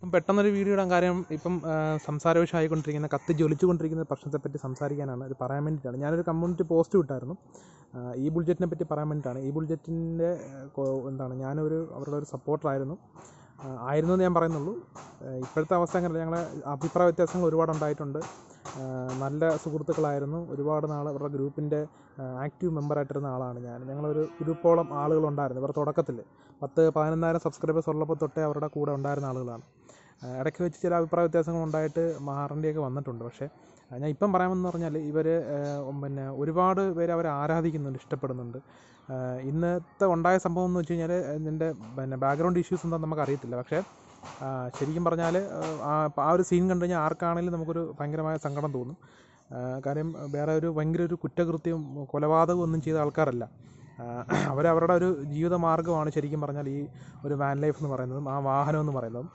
അപ്പം പെട്ടെന്നൊരു വീഡിയോ ഇടാൻ കാര്യം ഇപ്പം സംസാര വിഷയമായിക്കൊണ്ടിരിക്കുന്ന കത്തി ജ്വലിച്ചുകൊണ്ടിരിക്കുന്ന പ്രശ്നത്തെപ്പറ്റി സംസാരിക്കാനാണ് അത് പറയാൻ വേണ്ടിയിട്ടാണ് ഞാനൊരു കമ്മ്യൂണിറ്റി പോസ്റ്റ് വിട്ടായിരുന്നു ഈ ബുൾജറ്റിനെ പറ്റി പറയാൻ വേണ്ടിയിട്ടാണ് ഈ ബുൾജറ്റിൻ്റെ എന്താണ് ഞാനൊരു അവരുടെ ഒരു സപ്പോർട്ടറായിരുന്നു ആയിരുന്നു എന്ന് ഞാൻ പറയുന്നുള്ളൂ ഇപ്പോഴത്തെ അവസ്ഥ അങ്ങനെ ഞങ്ങളെ അഭിപ്രായ വ്യത്യാസങ്ങൾ ഒരുപാട് ഉണ്ടായിട്ടുണ്ട് നല്ല സുഹൃത്തുക്കളായിരുന്നു ഒരുപാട് നാൾ അവരുടെ ഗ്രൂപ്പിൻ്റെ ആക്റ്റീവ് മെമ്പറായിട്ടിരുന്ന ആളാണ് ഞാൻ ഞങ്ങളൊരു ഗ്രൂപ്പോളം ആളുകളുണ്ടായിരുന്നു ഇവരുടെ തുടക്കത്തിൽ പത്ത് പതിനൊന്നായിരം സബ്സ്ക്രൈബേഴ്സ് ഉള്ളപ്പോൾ തൊട്ടേ അവരുടെ കൂടെ ഉണ്ടായിരുന്ന ആളുകളാണ് ഇടയ്ക്ക് വെച്ച് ചില അഭിപ്രായ വ്യത്യാസങ്ങൾ ഉണ്ടായിട്ട് മാറേണ്ടിയൊക്കെ വന്നിട്ടുണ്ട് പക്ഷേ ഞാൻ ഇപ്പം പറയാമെന്ന് പറഞ്ഞാൽ ഇവർ പിന്നെ ഒരുപാട് പേര് അവരെ ആരാധിക്കുന്നുണ്ട് ഇഷ്ടപ്പെടുന്നുണ്ട് ഇന്നത്തെ ഉണ്ടായ സംഭവം എന്ന് വെച്ച് കഴിഞ്ഞാൽ ഇതിൻ്റെ പിന്നെ ബാക്ക്ഗ്രൗണ്ട് ഇഷ്യൂസ് എന്താണെന്ന് അറിയത്തില്ല പക്ഷേ ശരിക്കും പറഞ്ഞാൽ ആ ഒരു സീൻ കണ്ടു കഴിഞ്ഞാൽ ആർക്കാണെങ്കിലും നമുക്കൊരു ഭയങ്കരമായ സങ്കടം തോന്നും കാര്യം വേറെ ഒരു ഭയങ്കര ഒരു കുറ്റകൃത്യം കൊലപാതകം ഒന്നും ചെയ്ത ആൾക്കാരല്ല അവരവരുടെ ഒരു ജീവിതമാർഗ്ഗമാണ് ശരിക്കും പറഞ്ഞാൽ ഈ ഒരു വാൻ ലൈഫ് എന്ന് പറയുന്നതും ആ വാഹനം എന്ന് പറയുന്നതും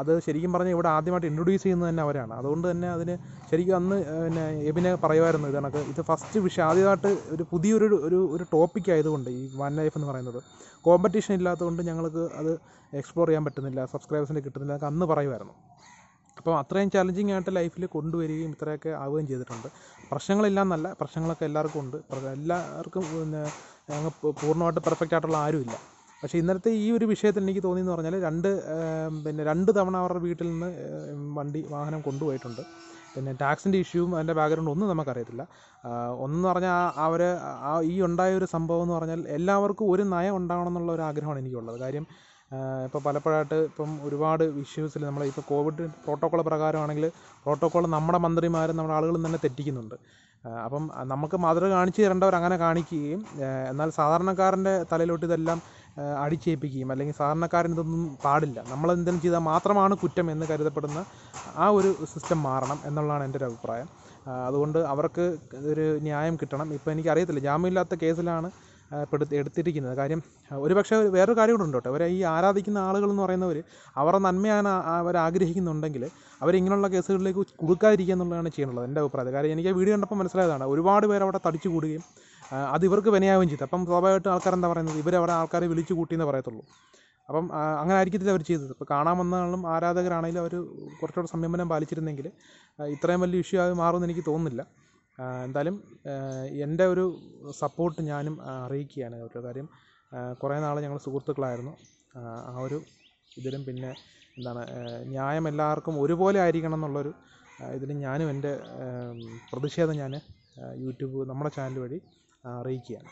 അത് ശരിക്കും പറഞ്ഞാൽ ഇവിടെ ആദ്യമായിട്ട് ഇൻട്രൊഡ്യൂസ് ചെയ്യുന്നത് തന്നെ അവരാണ് അതുകൊണ്ട് തന്നെ അതിന് ശരിക്കും അന്ന് പിന്നെ എബിനെ പറയുമായിരുന്നു ഇത് കണക്ക് ഇത് ഫസ്റ്റ് വിഷയം ആദ്യമായിട്ട് ഒരു പുതിയൊരു ഒരു ഒരു ടോപ്പിക് ആയതുകൊണ്ട് ഈ വാൻ ലൈഫ് എന്ന് പറയുന്നത് കോമ്പറ്റീഷൻ ഇല്ലാത്തതുകൊണ്ട് ഞങ്ങൾക്ക് അത് എക്സ്പ്ലോർ ചെയ്യാൻ പറ്റുന്നില്ല സബ്സ്ക്രൈബേഴ്സിന് കിട്ടുന്നില്ല എന്നൊക്കെ അന്ന് പറയുമായിരുന്നു അപ്പോൾ അത്രയും ചലഞ്ചിങ് ആയിട്ട് ലൈഫിൽ കൊണ്ടുവരികയും ഇത്രയൊക്കെ ആവുകയും ചെയ്തിട്ടുണ്ട് പ്രശ്നങ്ങളില്ല എന്നല്ല പ്രശ്നങ്ങളൊക്കെ എല്ലാവർക്കും ഉണ്ട് എല്ലാവർക്കും പിന്നെ ഞങ്ങൾ പൂർണ്ണമായിട്ട് പെർഫെക്റ്റ് ആയിട്ടുള്ള ആരുമില്ല പക്ഷേ ഇന്നലത്തെ ഈ ഒരു വിഷയത്തിൽ എനിക്ക് തോന്നിയെന്ന് പറഞ്ഞാൽ രണ്ട് പിന്നെ രണ്ട് തവണ അവരുടെ വീട്ടിൽ നിന്ന് വണ്ടി വാഹനം കൊണ്ടുപോയിട്ടുണ്ട് പിന്നെ ടാക്സിൻ്റെ ഇഷ്യൂവും അതിൻ്റെ ബാക്ക്ഗ്രൗണ്ട് ഒന്നും നമുക്കറിയത്തില്ല ഒന്നെന്ന് പറഞ്ഞാൽ അവർ ആ ഈ ഉണ്ടായ ഒരു സംഭവം എന്ന് പറഞ്ഞാൽ എല്ലാവർക്കും ഒരു നയം ഉണ്ടാകണം എന്നുള്ള ഒരു ആഗ്രഹമാണ് എനിക്കുള്ളത് കാര്യം ഇപ്പോൾ പലപ്പോഴായിട്ട് ഇപ്പം ഒരുപാട് ഇഷ്യൂസിൽ നമ്മൾ ഇപ്പോൾ കോവിഡ് പ്രോട്ടോക്കോൾ പ്രകാരമാണെങ്കിൽ പ്രോട്ടോക്കോൾ നമ്മുടെ മന്ത്രിമാരും നമ്മുടെ ആളുകളും തന്നെ തെറ്റിക്കുന്നുണ്ട് അപ്പം നമുക്ക് മാതൃക കാണിച്ചു തരേണ്ടവർ അങ്ങനെ കാണിക്കുകയും എന്നാൽ സാധാരണക്കാരൻ്റെ തലയിലോട്ട് ഇതെല്ലാം അടിച്ചേൽപ്പിക്കുകയും അല്ലെങ്കിൽ സാധാരണക്കാരൻ ഇതൊന്നും പാടില്ല നമ്മൾ എന്തെങ്കിലും ചെയ്താൽ മാത്രമാണ് കുറ്റം എന്ന് കരുതപ്പെടുന്ന ആ ഒരു സിസ്റ്റം മാറണം എന്നുള്ളതാണ് എൻ്റെ ഒരു അഭിപ്രായം അതുകൊണ്ട് അവർക്ക് ഒരു ന്യായം കിട്ടണം ഇപ്പോൾ എനിക്കറിയത്തില്ല ജാമ്യമില്ലാത്ത കേസിലാണ് പെടുത്തി എടുത്തിരിക്കുന്നത് കാര്യം ഒരു പക്ഷേ വേറൊരു കാര്യം കൂടെ ഉണ്ട് കേട്ടോ ഈ ആരാധിക്കുന്ന ആളുകൾ എന്ന് പറയുന്നവർ അവരുടെ നന്മയാണ് അവർ ആഗ്രഹിക്കുന്നുണ്ടെങ്കിൽ അവരിങ്ങനെയുള്ള കേസുകളിലേക്ക് കൊടുക്കാതിരിക്കുക എന്നുള്ളതാണ് ചെയ്യേണ്ടത് എൻ്റെ അഭിപ്രായം കാര്യം എനിക്ക് വീഡിയോ കണ്ടപ്പോൾ മനസ്സിലായതാണ് ഒരുപാട് പേർ അവിടെ തടിച്ചു കൂടുകയും അത് ഇവർക്ക് വിനയാവുകയും ചെയ്തു അപ്പം സ്വാഭാവികമായിട്ടും ആൾക്കാർ എന്താ പറയുന്നത് ഇവരവിടെ ആൾക്കാരെ വിളിച്ചു കൂട്ടിയെന്ന് പറയത്തുള്ളൂ അപ്പം അങ്ങനെ ആയിരിക്കത്തില്ല അവർ ചെയ്തത് ഇപ്പോൾ കാണാൻ വന്നാലും ആരാധകരാണെങ്കിലും അവർ കുറച്ചുകൂടെ സംയമനം പാലിച്ചിരുന്നെങ്കിൽ ഇത്രയും വലിയ ഇഷ്യൂ ആയി മാറുമെന്ന് എനിക്ക് തോന്നുന്നില്ല എന്തായാലും എൻ്റെ ഒരു സപ്പോർട്ട് ഞാനും അറിയിക്കുകയാണ് ഓരോ കാര്യം കുറേ നാൾ ഞങ്ങൾ സുഹൃത്തുക്കളായിരുന്നു ആ ഒരു ഇതിലും പിന്നെ എന്താണ് ന്യായം എല്ലാവർക്കും ഒരുപോലെ ആയിരിക്കണം എന്നുള്ളൊരു ഇതിൽ ഞാനും എൻ്റെ പ്രതിഷേധം ഞാൻ യൂട്യൂബ് നമ്മുടെ ചാനൽ വഴി അറിയിക്കുകയാണ്